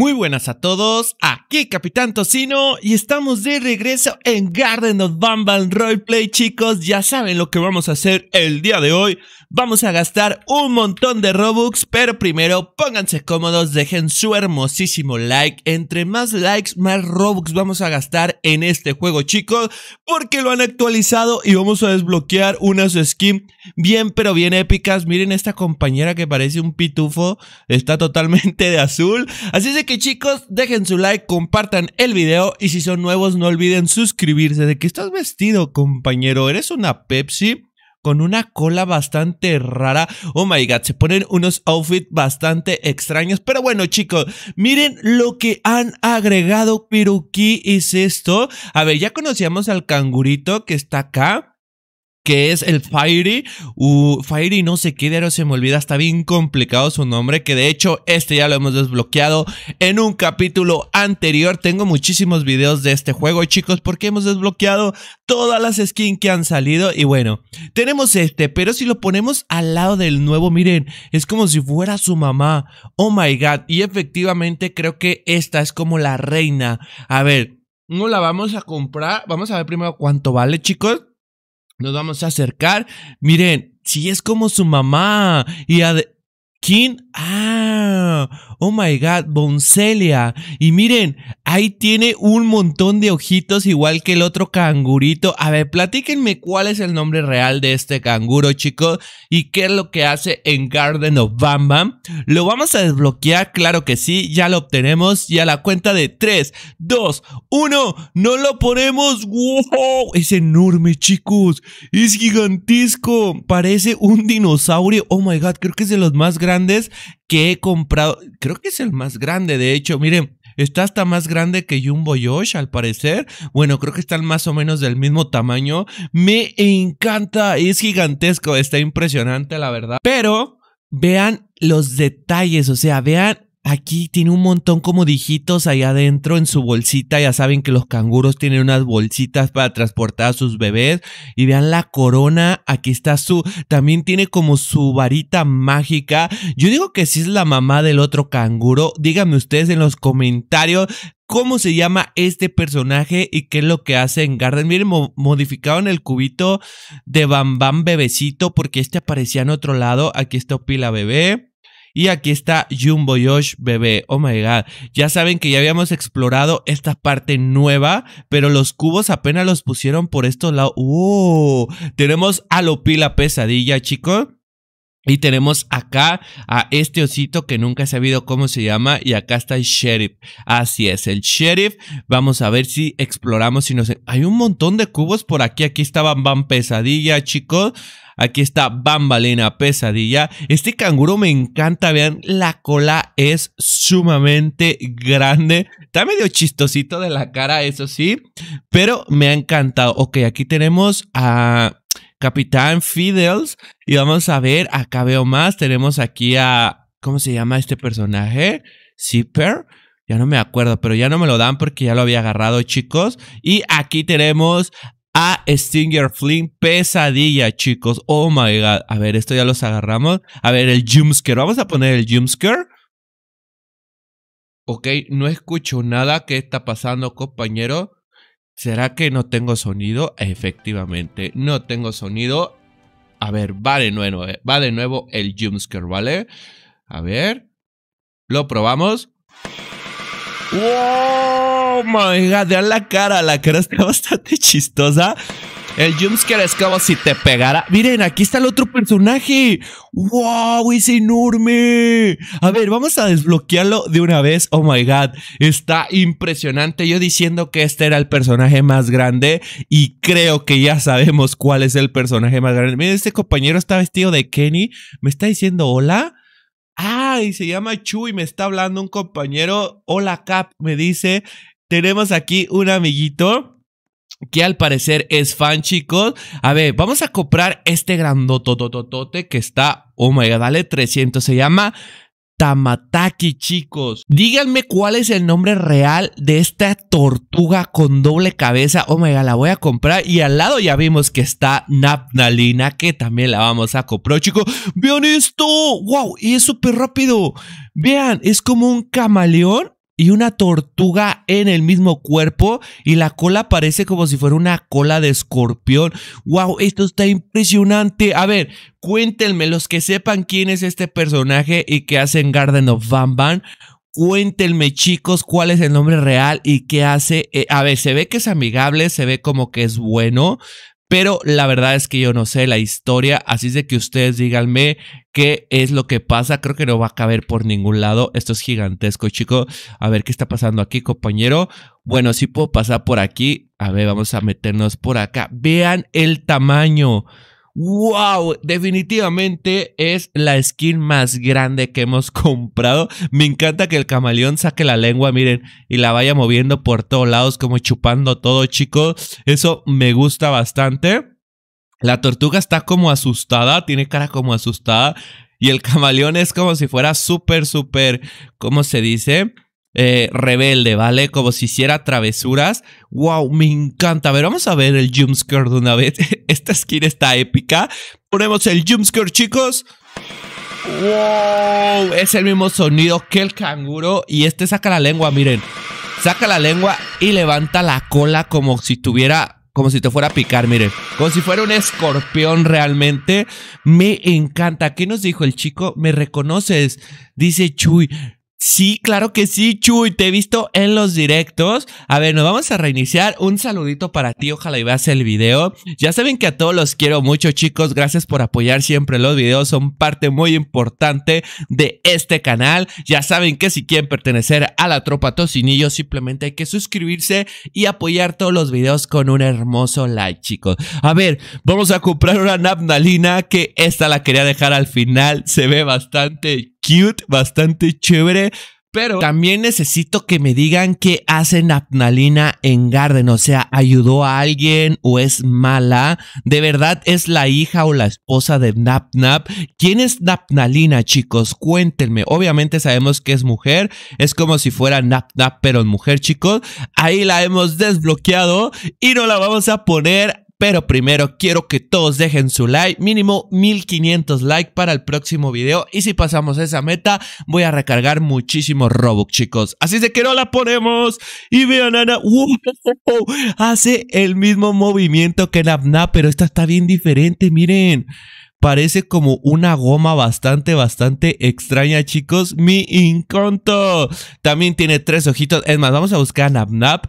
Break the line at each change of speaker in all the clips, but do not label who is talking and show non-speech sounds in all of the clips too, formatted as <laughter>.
Muy buenas a todos, aquí Capitán Tocino y estamos de regreso en Garden of Roy Play, chicos, ya saben lo que vamos a hacer el día de hoy, vamos a gastar un montón de Robux, pero primero pónganse cómodos, dejen su hermosísimo like, entre más likes más Robux vamos a gastar en este juego chicos, porque lo han actualizado y vamos a desbloquear unas skins bien pero bien épicas, miren esta compañera que parece un pitufo, está totalmente de azul, así es que chicos, dejen su like, compartan el video y si son nuevos no olviden suscribirse. ¿De qué estás vestido, compañero? ¿Eres una Pepsi? Con una cola bastante rara. Oh my god, se ponen unos outfits bastante extraños. Pero bueno, chicos, miren lo que han agregado. Pero, ¿qué es esto? A ver, ya conocíamos al cangurito que está acá que es el Fiery, uh, Fiery no sé qué diario se me olvida, está bien complicado su nombre, que de hecho este ya lo hemos desbloqueado en un capítulo anterior, tengo muchísimos videos de este juego chicos, porque hemos desbloqueado todas las skins que han salido y bueno, tenemos este, pero si lo ponemos al lado del nuevo, miren, es como si fuera su mamá, oh my god, y efectivamente creo que esta es como la reina, a ver, no la vamos a comprar, vamos a ver primero cuánto vale chicos, nos vamos a acercar. Miren, si es como su mamá y, ¿Quién? Ah, oh my god, Boncelia. Y miren, ahí tiene un montón de ojitos igual que el otro cangurito. A ver, platíquenme cuál es el nombre real de este canguro, chicos, y qué es lo que hace en Garden of Bam Bam. Lo vamos a desbloquear, claro que sí, ya lo obtenemos. Y a la cuenta de 3, 2, 1, no lo ponemos. ¡Wow! Es enorme, chicos. Es gigantesco. Parece un dinosaurio. Oh my god, creo que es de los más grandes que he comprado. Creo que es el más grande, de hecho. Miren, está hasta más grande que Jumbo Josh, al parecer. Bueno, creo que están más o menos del mismo tamaño. Me encanta, es gigantesco, está impresionante, la verdad. Pero vean los detalles, o sea, vean Aquí tiene un montón como dijitos allá adentro en su bolsita. Ya saben que los canguros tienen unas bolsitas para transportar a sus bebés. Y vean la corona. Aquí está su. También tiene como su varita mágica. Yo digo que si es la mamá del otro canguro. Díganme ustedes en los comentarios cómo se llama este personaje y qué es lo que hace en Garden. Miren, modificaron el cubito de Bambam Bebecito porque este aparecía en otro lado. Aquí está Pila Bebé. Y aquí está Jumbo bebé. Oh my god. Ya saben que ya habíamos explorado esta parte nueva, pero los cubos apenas los pusieron por estos lados. ¡Uh! Tenemos Alopila pesadilla, chicos. Y tenemos acá a este osito que nunca he sabido cómo se llama y acá está el sheriff. Así es, el sheriff. Vamos a ver si exploramos si nos... Hay un montón de cubos por aquí. Aquí está Bambam Pesadilla, chicos. Aquí está Bambalina Pesadilla. Este canguro me encanta, vean, la cola es sumamente grande. Está medio chistosito de la cara, eso sí, pero me ha encantado. Ok, aquí tenemos a Capitán Fidels. Y vamos a ver, acá veo más. Tenemos aquí a. ¿Cómo se llama este personaje? Zipper. Ya no me acuerdo, pero ya no me lo dan porque ya lo había agarrado, chicos. Y aquí tenemos a Stinger Flynn pesadilla, chicos. Oh my god. A ver, esto ya los agarramos. A ver, el Jumpscare. Vamos a poner el Jumpscare. Ok, no escucho nada. ¿Qué está pasando, compañero? ¿Será que no tengo sonido? Efectivamente, no tengo sonido. A ver, va de nuevo, eh, va de nuevo el jumpscare, ¿vale? A ver, lo probamos. ¡Wow! ¡Oh, my God! Vean la cara, la cara está <laughs> bastante chistosa. El jumpscare es como si te pegara. Miren, aquí está el otro personaje. ¡Wow! Es enorme. A ver, vamos a desbloquearlo de una vez. Oh my god. Está impresionante. Yo diciendo que este era el personaje más grande. Y creo que ya sabemos cuál es el personaje más grande. Miren, este compañero está vestido de Kenny. Me está diciendo hola. Ah, se llama Chu y me está hablando un compañero. Hola Cap, me dice. Tenemos aquí un amiguito que al parecer es fan, chicos. A ver, vamos a comprar este grandotototote que está, oh my dale 300, se llama Tamataki, chicos. Díganme cuál es el nombre real de esta tortuga con doble cabeza. Oh my la voy a comprar. Y al lado ya vimos que está Napnalina, que también la vamos a comprar, chicos. Vean esto. Wow, y es súper rápido. Vean, es como un camaleón y una tortuga en el mismo cuerpo y la cola parece como si fuera una cola de escorpión. ¡Wow! Esto está impresionante. A ver, cuéntenme los que sepan quién es este personaje y qué hace en Garden of Van Van. Cuéntenme chicos cuál es el nombre real y qué hace. Eh, a ver, se ve que es amigable, se ve como que es bueno, pero la verdad es que yo no sé la historia, así es de que ustedes díganme qué es lo que pasa, creo que no va a caber por ningún lado, esto es gigantesco, chico, a ver qué está pasando aquí, compañero, bueno, sí puedo pasar por aquí, a ver, vamos a meternos por acá, vean el tamaño, wow, definitivamente es la skin más grande que hemos <laughs> comprado. Me encanta que el camaleón saque la lengua, miren, y la vaya moviendo por todos lados, como chupando todo, chicos. Eso me gusta bastante. La tortuga está como asustada, tiene cara como asustada. Y el camaleón es como si fuera súper, súper, ¿cómo se dice? Eh, rebelde, ¿vale? Como si hiciera travesuras. ¡Wow! Me encanta. A ver, vamos a ver el jumpscare de una vez. <laughs> Esta skin está épica. Ponemos el jumpscare, chicos. ¡Wow! Es el mismo sonido que el canguro. Y este saca la lengua, miren. Saca la lengua y levanta la cola como si tuviera como si te fuera a picar, Miren, como si fuera un escorpión realmente. Me encanta. ¿Qué nos dijo el chico? Me reconoces. Dice Chuy, Sí, claro que sí, Chuy, te he visto en los directos. A ver, nos vamos a reiniciar. Un saludito para ti, ojalá y veas el video. Ya saben que a todos los quiero mucho, chicos. Gracias por apoyar siempre los videos, son parte muy importante de este canal. Ya saben que si quieren pertenecer a la tropa Tocinillo, simplemente hay que suscribirse y apoyar todos los videos con un hermoso like, chicos. A ver, vamos a comprar una napnalina que esta la quería dejar al final, se ve bastante cute, bastante chévere. Pero también necesito que me digan qué hace Napnalina en Garden. O sea, ¿ayudó a alguien o es mala? ¿De verdad es la hija o la esposa de Napnap? ¿Quién es Napnalina, chicos? Cuéntenme. Obviamente sabemos que es mujer. Es como si fuera Napnap, pero en mujer, chicos. Ahí la hemos desbloqueado y no la vamos a poner pero primero quiero que todos dejen su like, mínimo 1500 likes para el próximo video. Y si pasamos esa meta, voy a recargar muchísimos Robux, chicos. Así de que no la ponemos. Y vean, Ana, hace el mismo movimiento que Napna, pero esta está bien diferente, miren. Parece como una goma bastante, bastante extraña, chicos. Mi Inconto. También tiene tres ojitos. Es más, vamos a buscar a Nap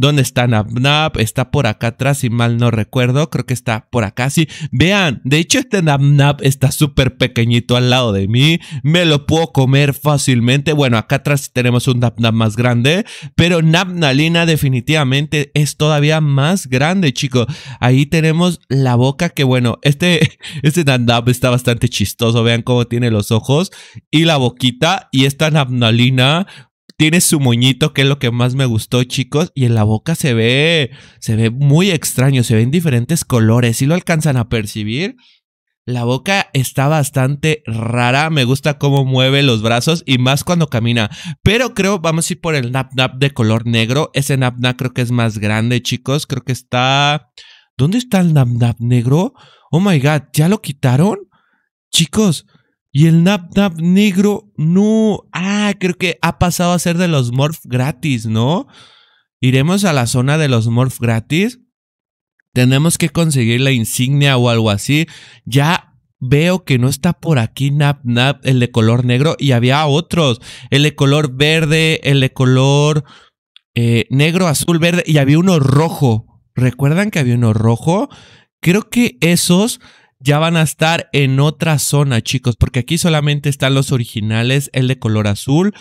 dónde está Napnap, está por acá atrás, si mal no recuerdo, creo que está por acá, sí. Vean, de hecho este Napnap está súper pequeñito al lado de mí, me lo puedo comer fácilmente. Bueno, acá atrás tenemos un Napnap más grande, pero Napnalina definitivamente es todavía más grande, chicos. Ahí tenemos la boca que, bueno, este, <laughs> este Napnap está bastante chistoso, vean cómo tiene los ojos y la boquita y esta Napnalina tiene su moñito, que es lo que más me gustó, chicos. Y en la boca se ve, se ve muy extraño, se ven diferentes colores. Si lo alcanzan a percibir, la boca está bastante rara, me gusta cómo mueve los brazos y más cuando camina. Pero creo, vamos a ir por el Nap Nap de color negro. Ese Nap Nap creo que es más grande, chicos. Creo que está... ¿Dónde está el Nap Nap negro? Oh my god, ¿ya lo quitaron? Chicos, y el Nap Nap negro, no. Ah, creo que ha pasado a ser de los Morph gratis, ¿no? Iremos a la zona de los Morph gratis. Tenemos que conseguir la insignia o algo así. Ya veo que no está por aquí Nap Nap, el de color negro. Y había otros. El de color verde, el de color eh, negro, azul, verde. Y había uno rojo. ¿Recuerdan que había uno rojo? Creo que esos ya van a estar en otra zona, chicos, porque aquí solamente están los originales, el de color azul,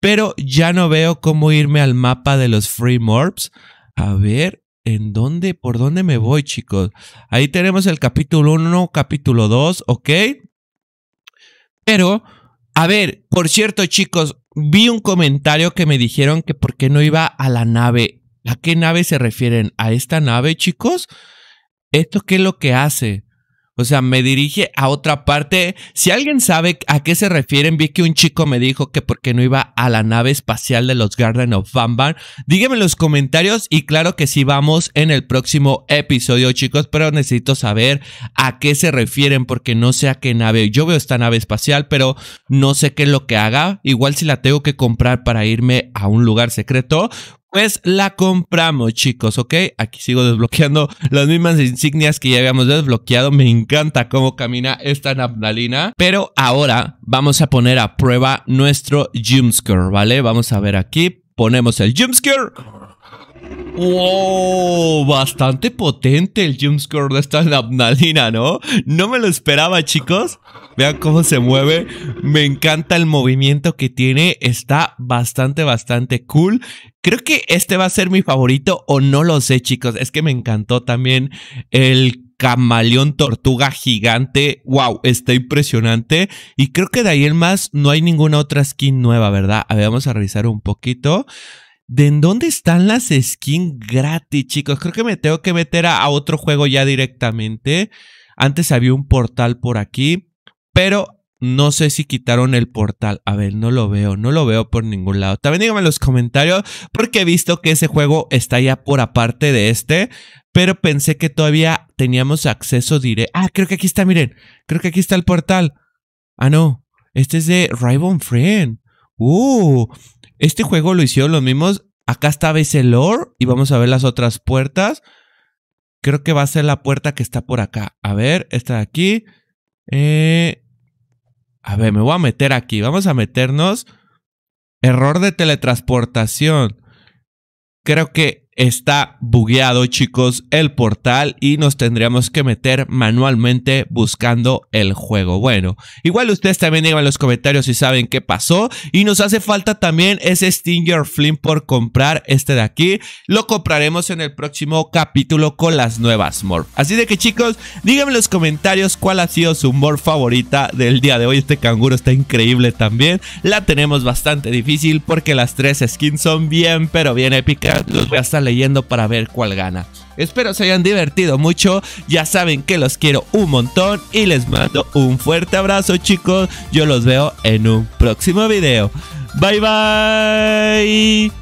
pero ya no veo cómo irme al mapa de los free Morphs. A ver, ¿en dónde, por dónde me voy, chicos? Ahí tenemos el capítulo 1, capítulo 2, ¿ok? Pero, a ver, por cierto, chicos, vi un comentario que me dijeron que por qué no iba a la nave. ¿A qué nave se refieren? ¿A esta nave, chicos? ¿Esto qué es lo que hace? O sea, me dirige a otra parte. Si alguien sabe a qué se refieren, vi que un chico me dijo que porque no iba a la nave espacial de los Garden of vanbar Díganme en los comentarios y claro que sí vamos en el próximo episodio, chicos, pero necesito saber a qué se refieren porque no sé a qué nave. Yo veo esta nave espacial, pero no sé qué es lo que haga. Igual si la tengo que comprar para irme a un lugar secreto, pues la compramos, chicos, ¿ok? Aquí sigo desbloqueando las mismas insignias que ya habíamos desbloqueado. Me encanta cómo camina esta napnalina. Pero ahora vamos a poner a prueba nuestro jumpscare, ¿vale? Vamos a ver aquí. Ponemos el jumpscare. ¡Wow! Bastante potente el jumpscare de esta adrenalina, ¿no? No me lo esperaba, chicos. Vean cómo se mueve. Me encanta el movimiento que tiene. Está bastante, bastante cool. Creo que este va a ser mi favorito o no lo sé, chicos. Es que me encantó también el camaleón tortuga gigante. Wow, está impresionante. Y creo que de ahí en más no hay ninguna otra skin nueva, ¿verdad? A ver, vamos a revisar un poquito. ¿De dónde están las skins gratis, chicos? Creo que me tengo que meter a, otro juego ya directamente. Antes había un portal por aquí, pero no sé si quitaron el portal. A ver, no lo veo, no lo veo por ningún lado. También díganme en los comentarios porque he visto que ese juego está ya por aparte de este, pero pensé que todavía teníamos acceso directo. Ah, creo que aquí está, miren, creo que aquí está el portal. Ah, no, este es de Rival Friend. Uh, este juego lo hicieron los mismos. Acá está vez lore y vamos a ver las otras puertas. Creo que va a ser la puerta que está por acá. A ver, esta de aquí. Eh, a ver, me voy a meter aquí. Vamos a meternos. Error de teletransportación. Creo que está bugueado, chicos, el portal y nos tendríamos que meter manualmente buscando el juego. Bueno, igual ustedes también digan en los comentarios si saben qué pasó. Y nos hace falta también ese Stinger Flynn por comprar este de aquí. Lo compraremos en el próximo capítulo con las nuevas morph. Así de que, chicos, díganme en los comentarios cuál ha sido su morph favorita del día de hoy. Este canguro está increíble también. La tenemos bastante difícil porque las tres skins son bien, pero bien épicas. Los voy a estar leyendo para ver cuál gana. Espero se hayan divertido mucho, ya saben que los quiero un montón y les mando un fuerte abrazo chicos, yo los veo en un próximo video. Bye bye.